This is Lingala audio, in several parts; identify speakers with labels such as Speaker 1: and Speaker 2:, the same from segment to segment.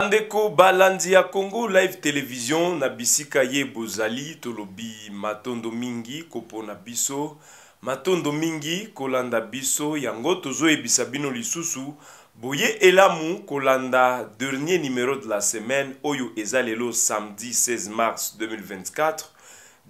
Speaker 1: bandeko balandi congo live television na bisika bozali tolobi matondo mingi Kopo biso matondo mingi kolanda biso yango tozoyebisa bino lisusu boye elamu kolanda dernier numéro de la semaine oyo Ezalelo samedi 16 mars 2024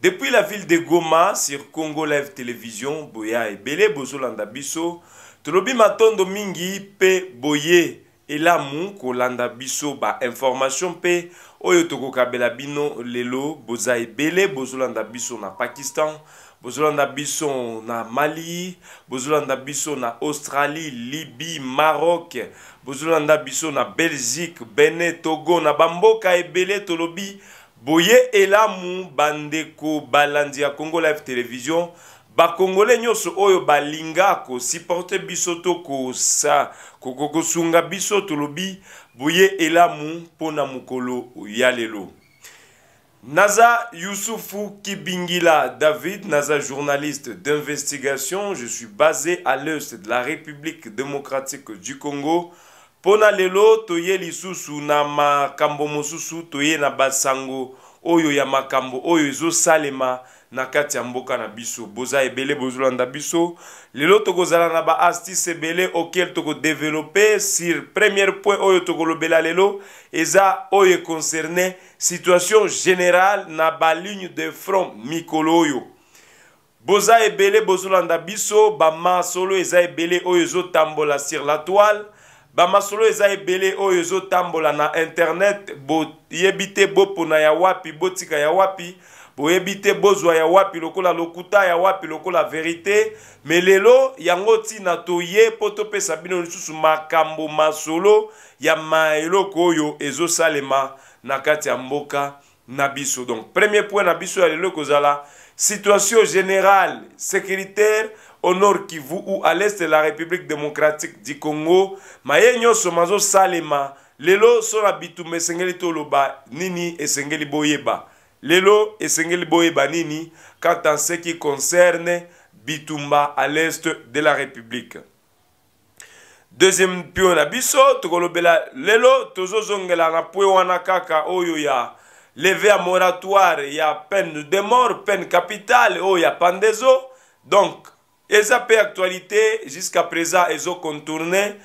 Speaker 1: depuis la ville de goma sur congo live television boya ebele bozolanda biso tolobi matondo mingi Pe boye elamu kolanda biso bainformation mpe oyo tokokabela bino lelo boza ebele bozolanda biso na pakistan bozolanda biso na mali bozolanda biso na australie libye maroc bozolanda biso na belgique bene togo na bamboka ebele tolobi boye elamu bandeko balandi ya congo live télévision bakongole nyonso oyo balinga kosiporte biso to kosa kokosunga biso tolobi boye elamu mpo na mokolo ya lelo naza yusufu kibingila david naza journaliste d'investigation je suis basé à l'est de la république démocratique du congo mpo na lelo toye lisusu na makambo mosusu toye na basango oyo ya makambo oyo ezosalema na kati ya mboka na biso boza ebele bozolanda biso lelo tokozala na baartiste ebele okel tokodevelope sur premier point oyo tokolobela lelo eza oyo econcerne situation générale na baligne de front mikolo oyo boza ebele bozolanda biso bamasolo eza ebele oyo ezotambola sur la toile bamasolo eza ebele oyo ezotambola na internet boyebi te bopona ya wapi botika ya wapi bo oyebi te bozwa ya wapi lokola lokuta ya wapi lokola verite me lelo yango ntina toye mpo topesa bino lisusu makambo masolo ya maeloko oyo ezosalema na kati ya mboka na biso donc premier point na biso ya lelo ekozala situation générale sécuritaire au nord kivu ou à l'est de la république démocratique du congo maye nyonso mazosalema lelo so na bitumba esengeli toloba nini esengeli boyeba lelo esengeli boyeba nini quant en ce qui concerne bitumba à l'est de la république deuxième pio na biso tokolobela lelo tozozongela na pwe wana kaka oyo ya leve ya moratoire ya peine de mort peine capitale oyo ya pandezo donc eza pe actualité jusqu'à présent ezocontourne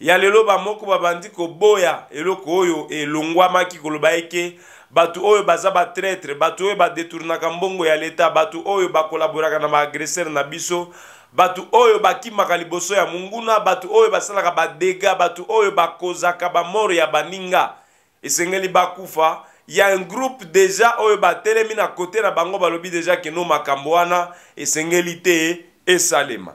Speaker 1: ya lelo bamoko babandi koboya eloko oyo elongwamaki koloba eke bato oyo baza batraître bato oyo badetournaka mbongo ya leta bato oyo bakolaboraka na baagresser na biso bato oyo bakimaka liboso ya monguna bato oyo basalaka badega bato oyo bakozaka bamor ya baninga esengeli bakufa ya groupe deja oyo batelemi na kote na bango balobi deja keno makambo wana esengeli te esalema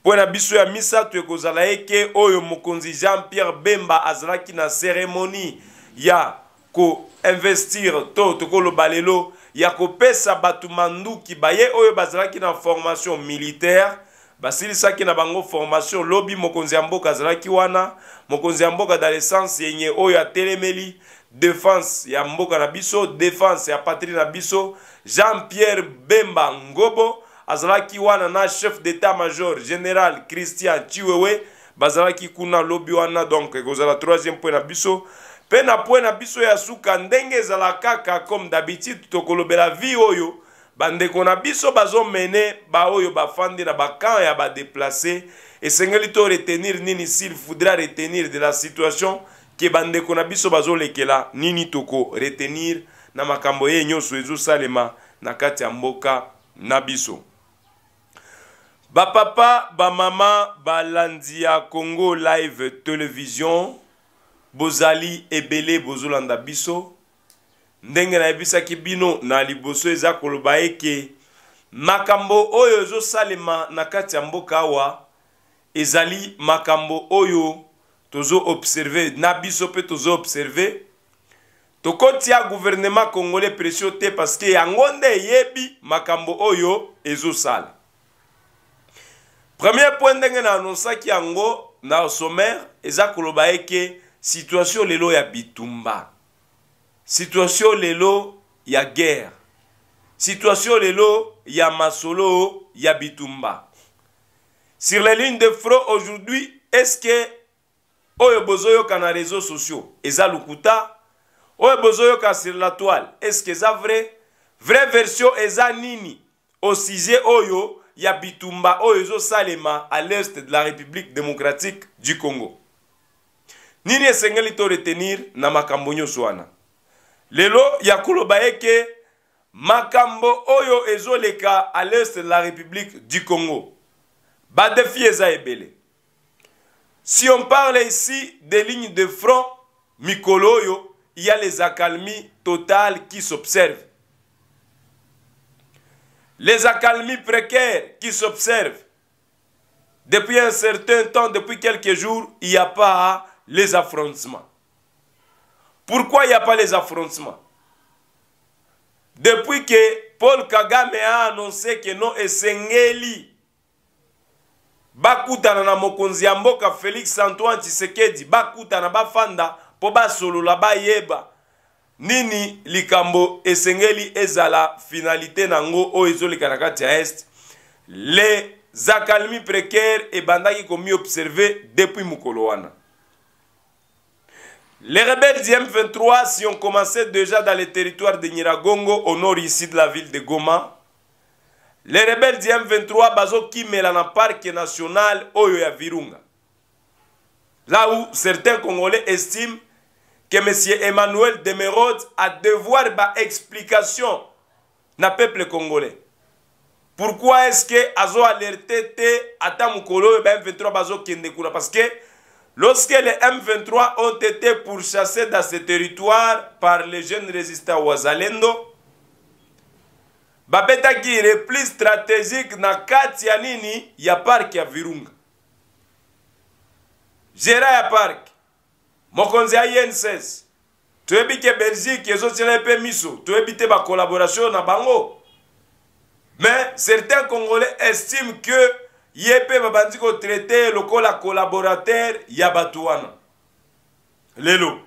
Speaker 1: mpo na biso ya misato ekozala eke oyo mokonzi jean pierre bemba azalaki na seremoni ya koinvestir to tokoloba lelo ya kopesa bato manduki baye oyo bazalaki na formation militaire basilisaki na bango formation lobi mokonzi ya mboka azalaki wana mokonzi ya mboka d'alessance yenye oyo atelemeli défense ya mboka na biso défense ya patrie na biso jean pierre bemba ngobo azalaki wana na chef d'état major général christian chiwewe bazalaki kuna lobi wana donc ekozala troisième point na biso mpe na pwe na biso ya suka ndenge ezala kaka comme d'habitude tokolobela vie oyo bandeko na biso bazomene baoyo bafandi na bakamp ya badeplace esengeli to retenir nini s'il faudra retenir de la situation ke bandeko na biso bazolekela nini tokoretenir na makambo ye nyonso ezosalema na kati ya mboka na biso bapapa bamama balandi ya congo live television bozali ebele bozolanda biso ndenge nayebisaki bino na liboso eza koloba eke makambo oyo ezosalema na kati ya mboka awa ezali makambo oyo tozoobserve na biso mpe tozoobserve tokotia guvernema congolais pression te parceke yango nde eyebi makambo oyo ezosala premier point ndenge na anonsaki yango na sommaire eza koloba eke situation lelo ya bitumba situation lelo ya guerre situation lelo ya masolo ya bitumba sur les lignes de front aujourd'hui est-ce que oyo kana réseaux sociaux eza lukuta oyo bozoyoka sur la toile est-ce que ça vrai vraie version eza nini au oyo ya bitumba oyo ezosalema à l'est de la république démocratique du congo nini esengeli to retenir na makambo nyonso wana lelo ya koloba eke makambo oyo ezoleka à l'est de la république du congo badefi eza ebele si on parle ici des lignes de front mikolo il y a les accalmies totales qui s'observent les accalmies précaires qui s'observent depuis un certain temps depuis quelques jours il n'y a pas les affrontements. Pourquoi il n'y a pas les affrontements Depuis que Paul Kagame a annoncé que non esengeli bakutana na mokonzi ya mboka Félix Antoine Tshisekedi bakutana bafanda mpo basolola bayeba nini likambo esengeli ezala finalité nango oyo ezoleka na kati ya este les accalmies précaires ebandaki komi observe depuis mokolo wana Les rebelles du M23, si on commençait déjà dans les territoires de Niragongo, au nord ici de la ville de Goma, les rebelles du M23 bazokimela na parc national oyo ya Virunga. Là où certains Congolais estiment que M. Emmanuel Demerode a devoir ba explication na peuple congolais. Pourquoi est-ce que azo alerté te ata mukolo M23 bazokende kuna parce que Lorsque les M23 ont été pourchassés dans ce territoire par les jeunes résistants wazalendo, babetaki repli stratégique na kati ya nini ya parke ya Virunga. Gérard ya parke, mokonzi ya INSS, toyebi ke Belgique ezotiela mpe miso toyebi te bacollaboration na bango mais certains Congolais estiment que ye mpe babandi kotraite lokola collaborateur ya bato wana lelo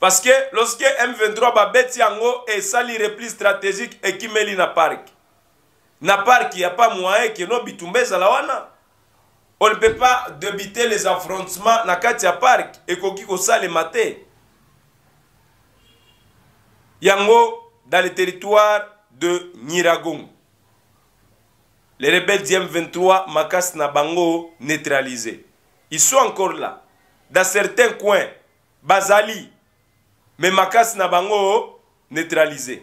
Speaker 1: parce que loske m23 babeti yango esali repli stratégique ekimeli na parke na parke ya pa moyen keno bitumba ezala wana on ne peut pas débiter les affrontements na kati ya parke ekoki kosalema te yango dans le territoire de nyiragongo les rebelles du M23 makasi na bango neutralisé ils sont encore là dans certains coins bazali me makasi na bango neutralisé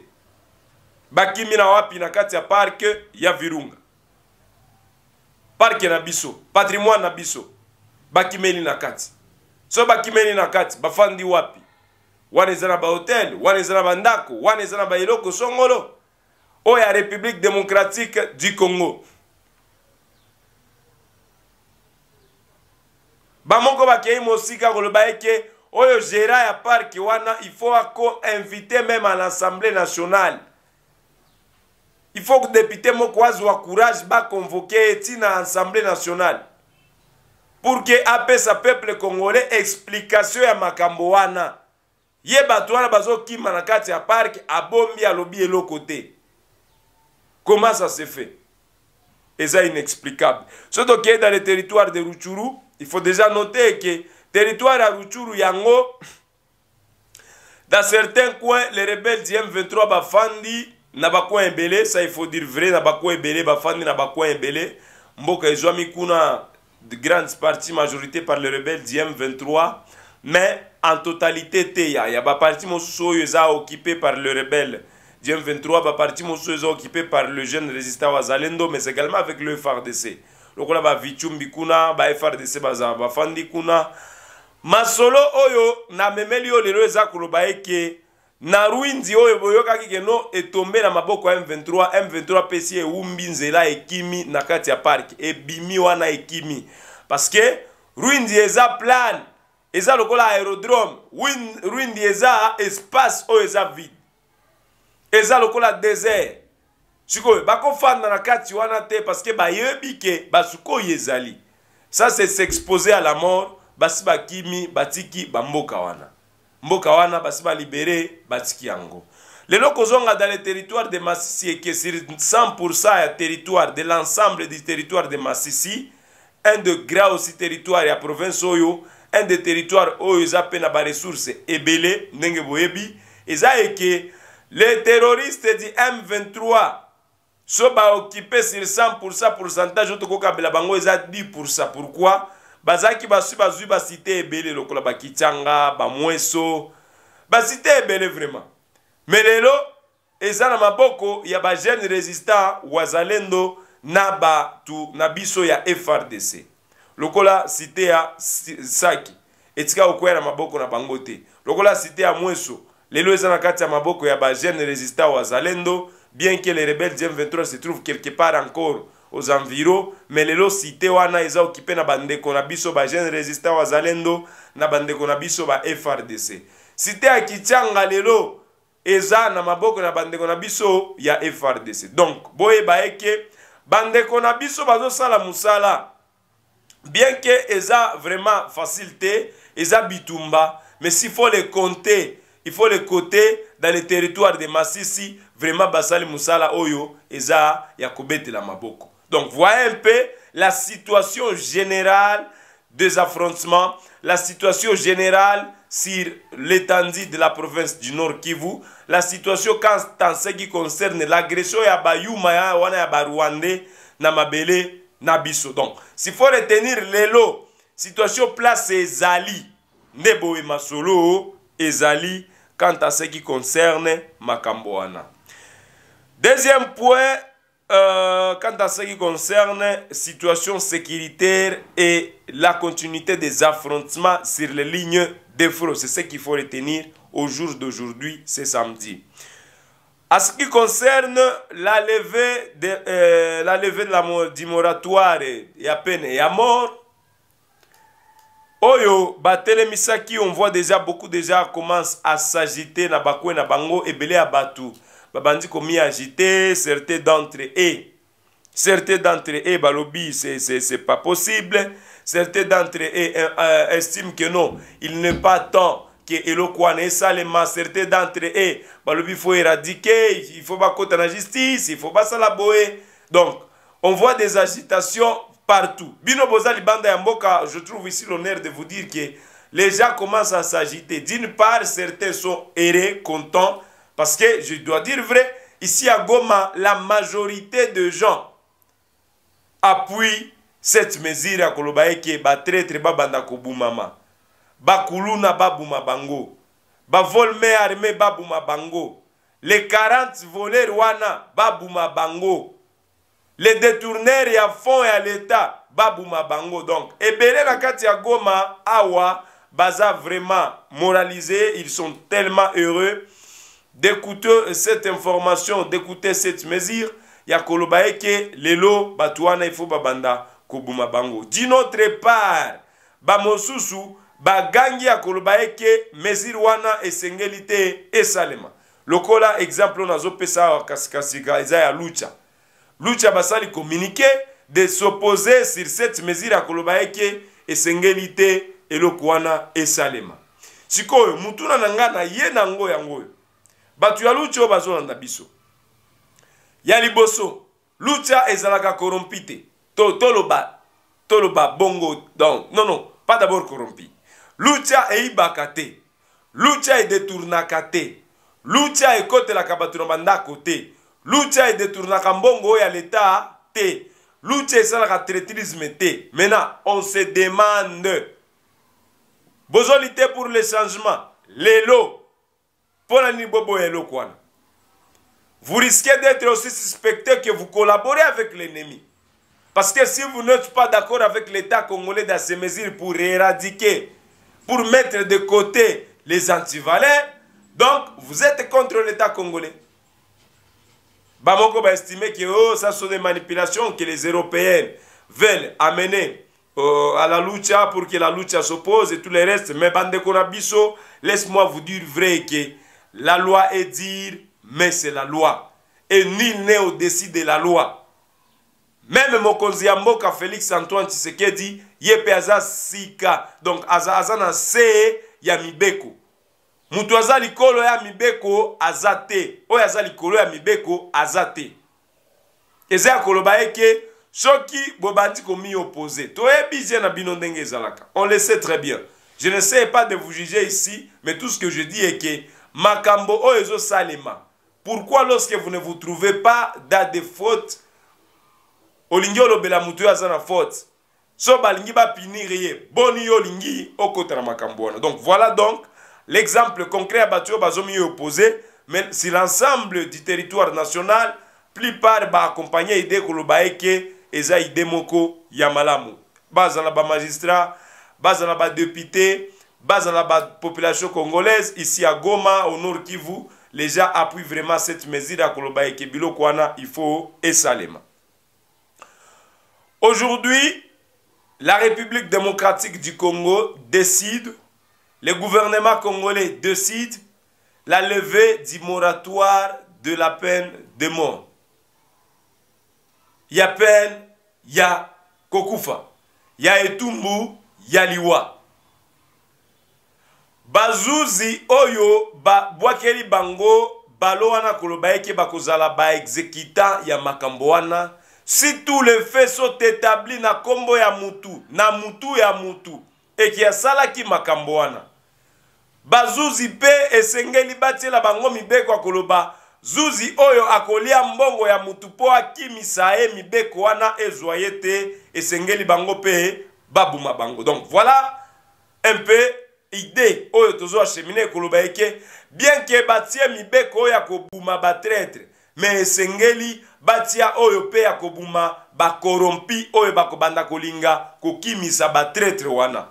Speaker 1: bakimi na wapi na kati ya parke ya virunga parke na biso patrimoine na biso bakimeli na kati so bakimeli na kati bafandi wapi wana eza na bahotel wana eza na bandako wana eza na baeloko songolo oyo ya république démocratique du congo bamoko bakei mosika koloba eke oyo géra ya parke wana ifo akoinvite meme à l'assemblée nationale ifo député moko azwa courage bakonvoke ye ntina assemblée nationale pour ke apesa peuple congolais explication ya makambo wana ye bato wana bazokima na kati ya parke abombi alobi eloko te Comment ça s'est fait Et ça, inexplicable. Surtout qui dans le territoire de Ruchuru, il faut déjà noter que territoire à Ruchuru, Yango, dans certains coins, les rebelles du M23 Bafandi, n'abako Belé, ça il faut dire vrai, Nabakouin Belé, Bafandi, Nabakouin Belé, Mboka et de grande partie, majorité par les rebelles du 23 mais en totalité, il y a une partie qui sont occupée par les rebelles m 23 va partir mon eza occupé par le jeune résistant wazalendo mais également avec le FARDC va bavichumbi kuna ba FARDC bazala Fandi kuna masolo oyo namemeli yo lelo eza koloba eke na Les oyo boyokaki keno etombe na maboko m23 m23 pesi ewumbi nzela ekimi na kati ya parke bimi wana ekimi que rwindi eza plane eza lokola aérodrome rwindi eza espace oyo eza vide eza lokola désert ba bakofanda na kati wana te parce que bayebi ke ba suko ezali ça c'est s'exposer à la mort basi bakimi batiki Mbokawana. wana mboka wana basi balibere batiki yango lelo sont dans le territoire de masisi ekesiri 100% ya territoire de l'ensemble du territoire de masisi un de gra aussi territoire la province oyo un de territoire oyo za pena ba ressources ebele ndenge boyebi eza eke les terroristes du M23 so baokipe sur 100% pourcentage oyo tokokabela bango eza 10% pourkui bazalaki basui bazwi basite ebele lokola bakitianga bamweso basite ebele vraiment me lelo eza na maboko ya bajeune résistant wazalendo na bato na biso ya frdc lokola site ya saki etika kokwea na maboko na bango te lokola site ya mweso lelo eza na kati ya maboko ya bajeune résistat wazalendo bien que les rebelles du M23 se trouvent quelque part encore aux environs mais lelo cité wana eza okipe na bandeko na biso bajeune résistat wazalendo na bandeko na biso ba frdc cité ya kitianga lelo eza na maboko na bandeko na biso ya frdc donc boyeba eke bandeko na biso bazosala mosala bien ke eza vraiment facile te eza bitumba mais s'il faut le compter il faut les côté dans le territoire de Massissi, vraiment basali Moussala, oyo eza Yakobet la maboko donc voyez un peu la situation générale des affrontements la situation générale sur l'étendue de la province du Nord Kivu la situation quand en ce qui concerne l'agression ya bayou maya wana ya barwandais na nabiso donc s'il faut retenir lelo situation place ezali nebo et masolo ezali quant à ce qui concerne Macamboana. Deuxième point, euh, quant à ce qui concerne situation sécuritaire et la continuité des affrontements sur les lignes de front, C'est ce qu'il faut retenir au jour d'aujourd'hui, ce samedi. À ce qui concerne la levée, de, euh, la levée de la, du moratoire et à peine et à mort, Oyo, misaki, on voit déjà, beaucoup déjà commencent à s'agiter, na bakwe, na bango, ebele batou. Babandi komi agité, certains d'entre eux. Certains d'entre eux, balobi, c'est pas possible. Certains d'entre eux euh, euh, estiment que non, il n'est pas temps que et Salema, certains d'entre eux, balobi, il faut éradiquer, il faut pas la justice, il faut pas ça Donc, on voit des agitations partout. Bino Bozali Banda je trouve ici l'honneur de vous dire que les gens commencent à s'agiter. D'une part, certains sont errés, contents, parce que, je dois dire vrai, ici à Goma, la majorité de gens appuient cette mesure C'est-à-dire ya koloba eke batraître babanda kobumama bakuluna babuma bango bavolme armé babouma bango les 40 voleurs wana babouma bango les détourneurs fond et à l'état babou bango donc Et na kati goma awa baza vraiment moralisé ils sont tellement heureux d'écouter cette information d'écouter cette mesure ya kolo eke lelo Batouana il faut babanda kobuma bango d'une autre part bamosusu bagangi ya Mesirwana mesure wana Salema et esalema lokola exemple on nazopesa pesa kasikasika eza ya lucha lucha basali communiqué de s'opposer sur cette mesure akoloba eke esengeli te eloko wana esalema sikoyo mutuna na ngai na ye nango yangoyo bato ya lucha oyo bazolanda biso ya liboso lucha ezalaka corrompi te to toloba toloba bongo don non non pas d'abord corrompi lucha eyibaka te lucha edetournaka te lucha ekotelaka bato na bandako te lucha edetournaka mbongo à l'État T. est lucha esalaka traitrisme T. maintenant on se demande besoin l'été pour le changement Lélo pour na Bobo vous risquez d'être aussi suspecté que vous collaborez avec l'ennemi parce que si vous n'êtes pas d'accord avec l'état congolais dans ces mesures pour éradiquer pour mettre de côté les antivalets donc vous êtes contre l'état congolais Bamoko va estimer que oh, sont des manipulations que les Européens veulent amener euh, à la lucha pour que la lucha s'oppose et tout le reste. Mais Bande laisse-moi vous dire vrai que la loi est dire, mais c'est la loi. Et nul n'est au-dessus de la loi. Même Mokonzi Mboka Félix Antoine Tshisekedi, dit Aza Sika. Donc, Azaza c'est Yamibeko moto kolo ya mibeko azate. Oya zali kolo ya mibeko azate. eza ya koloba eke soki bobandi komi opposé. To je na bino ndenge zalaka. on le sait très bien je ne sais pas de vous juger ici mais tout ce que je dis est que makambo Oezo salema. pourquoi lorsque vous ne vous trouvez pas dans des fautes Olingiolo Bela moto Azana faute so balingi pini boni yo olingi okota na makambo donc voilà donc L'exemple concret à Batio Bazomi opposé, mais si l'ensemble du territoire national, plupart ba accompagné idée les eza idée moko Bazala ba magistrat, bazala ba député, bazala ba population congolaise ici à Goma au Nord Kivu, les gens appuient vraiment cette mesure à kolobaeke Bilokwana, il faut Aujourd'hui, la République démocratique du Congo décide le gouvernement congolais décide la levée du moratoire de la peine de mort ya peine ya kokufa ya etumbu ya liwa bazuzi oyo babwakeli bango balo wana koloba eke bakozala baexekitant ya makambo wana si tout le fait so établi na nkombo ya mutu na mutu ya mutu eke asalaki makambo wana bazuzi mpe esengeli batiela bango mibeko ya koloba zuzi oyo akolia mbongo ya mutu mpo akimisa ye mibeko wana ezwa ye te esengeli bango mpe babuma bango donc voilà un peu idée oyo tozoya chemine ekoloba eke bien ke batie mibeko oyo ya kobuma batraître me esengeli batia oyo mpe ya kobuma bakorompi oyo bakobanda kolinga kokimisa batraître wana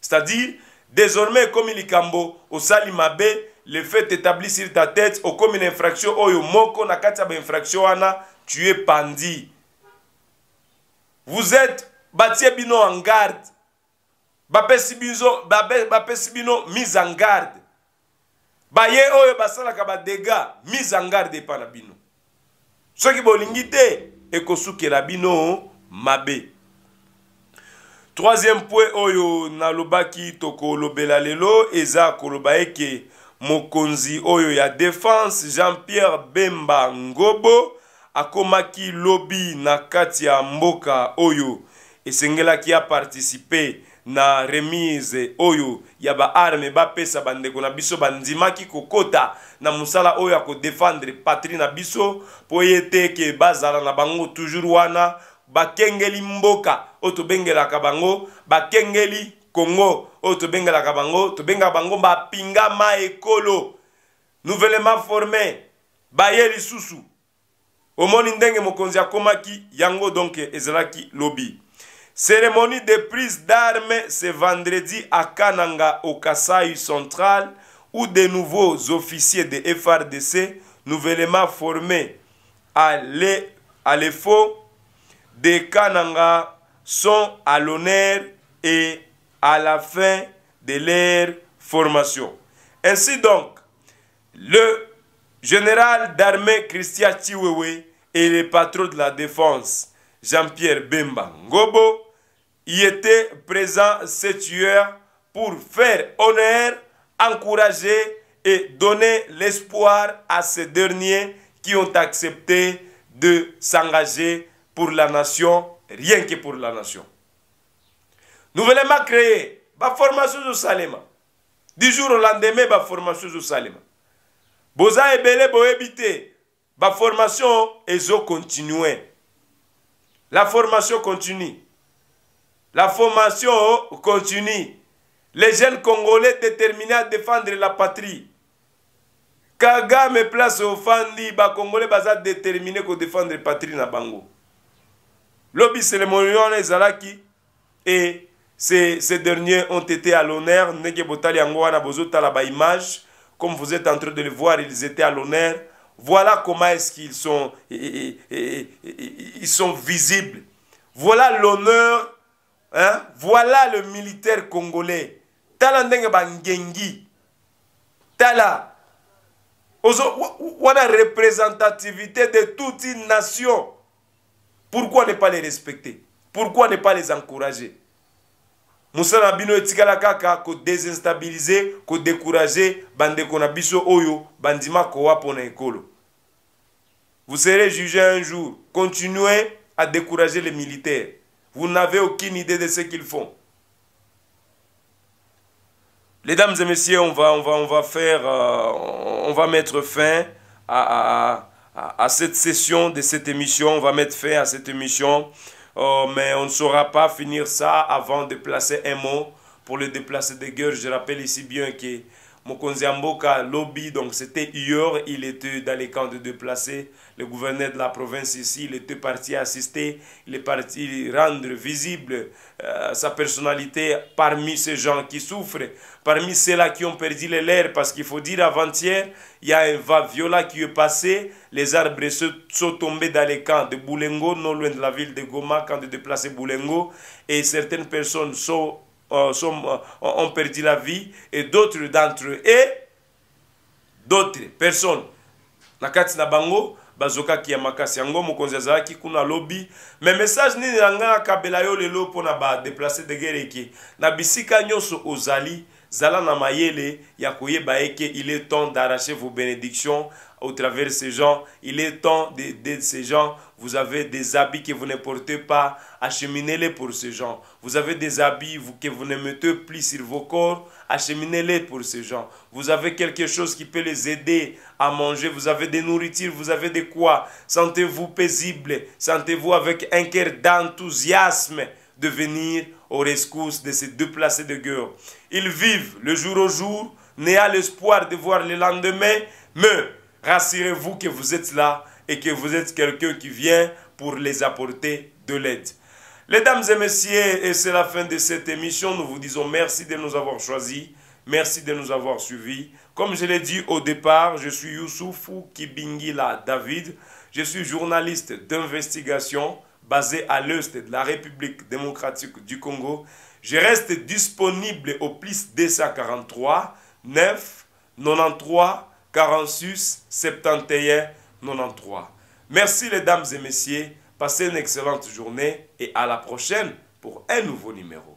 Speaker 1: c'est-à-dire désormais ekomi likambo osali mabe le fait établi sur ta tête okomi na infraction oyo oh, moko na kati ya bainfraction wana tu es pandi vous êtes batie bino en garde bapesi bino bapesi bino mise en garde baye oyo oh, basalaka badega mise en garde epa na bino soki bolingi te ekosukela bino mabe troisième point oyo nalobaki tokolobela lelo eza koloba eke mokonzi oyo ya défense jean-pierre bemba ngobo akomaki lobi na kati ya mboka oyo esengelaki apartisipe na remise oyo ya baarme bapesa bandeko na biso bandimaki kokota na mosala oyo ya kodefendre patrie na biso mpo ye te ke bazala na bango toujours wana bakengeli mboka oyo tobengelaka bango bakengeli kongo oyo tobengelaka bango tobengaka bango bapingama ekolo nouvellement forme baye lisusu omoni ndenge mokonzi akomaki yango donk ezalaki lobi cérémonie de prise d'arme ce vendredi à kananga au kasai central où de nouveaux officiers de frdc nouvellement formés à l'effort des Kananga sont à l'honneur et à la fin de leur formation. Ainsi donc, le général d'armée Christian Chiwewe et le patron de la défense Jean-Pierre Bemba Ngobo y étaient présents cette heure pour faire honneur, encourager et donner l'espoir à ces derniers qui ont accepté de s'engager pour la nation rien que pour la nation nouvellement créé baformation ezosalema du jour au lendemain baformation ezosalema boza ebele boyebi te baformation ezocontinue la formation continue la formation continue les jeunes congolais déterminés à défendre la patrie kagame place ofandi bacongolais baza déterminé kodéfendre patrie na bango lobi cérémonie et et ces, ces derniers ont été à l'honneur comme vous êtes en train de les voir ils étaient à l'honneur voilà comment est-ce qu'ils sont, ils sont visibles. Voilà l'honneur, hein? voilà le militaire congolais. Tala ndenge représentativité de toute une nation pourquoi ne pas les respecter pourquoi ne pas les encourager Moussa oyo bandima vous serez jugé un jour continuez à décourager les militaires vous n'avez aucune idée de ce qu'ils font les dames et messieurs on va on va on va faire euh, on va mettre fin à à, cette session de cette émission. On va mettre fin à cette émission. Euh, mais on ne saura pas finir ça avant de placer un mot pour le déplacer des gueules Je rappelle ici bien que Mokonzi Amboka Lobby, donc c'était hier, il était dans les camps de déplacés. Le gouverneur de la province ici, il était parti assister, il est parti rendre visible euh, sa personnalité parmi ces gens qui souffrent, parmi ceux-là qui ont perdu les lèvres, parce qu'il faut dire avant-hier, il y a un va-viola qui est passé, les arbres sont tombés dans les camps de Boulengo, non loin de la ville de Goma, camp de déplacés Boulengo, et certaines personnes sont euh, sont, euh, ont perdu la vie et d'autres d'entre eux et d'autres personnes na kati na bango bazokaki ya makasi yango mokonzi azalaki kuna lobby mais message nini na ngai le yo lelo ba déplacer de guerre na bisika nyoso ozali zala na mayele ya koyeba eke il est temps d'arracher vos bénédictions au travers de ces gens. Il est temps d'aider ces gens. Vous avez des habits que vous ne portez pas, acheminez-les pour ces gens. Vous avez des habits que vous ne mettez plus sur vos corps, acheminez-les pour ces gens. Vous avez quelque chose qui peut les aider à manger, vous avez des nourritures, vous avez de quoi. Sentez-vous paisible, sentez-vous avec un cœur d'enthousiasme de venir aux rescousse de ces deux placés de guerre. Ils vivent le jour au jour, n'ayant l'espoir de voir le lendemain, mais Rassurez-vous que vous êtes là et que vous êtes quelqu'un qui vient pour les apporter de l'aide. Les dames et messieurs, et c'est la fin de cette émission, nous vous disons merci de nous avoir choisis, merci de nous avoir suivis. Comme je l'ai dit au départ, je suis Youssoufou Kibingila David, je suis journaliste d'investigation basé à l'Est de la République démocratique du Congo. Je reste disponible au plus 243 9 93 46 71 93. Merci les dames et messieurs, passez une excellente journée et à la prochaine pour un nouveau numéro.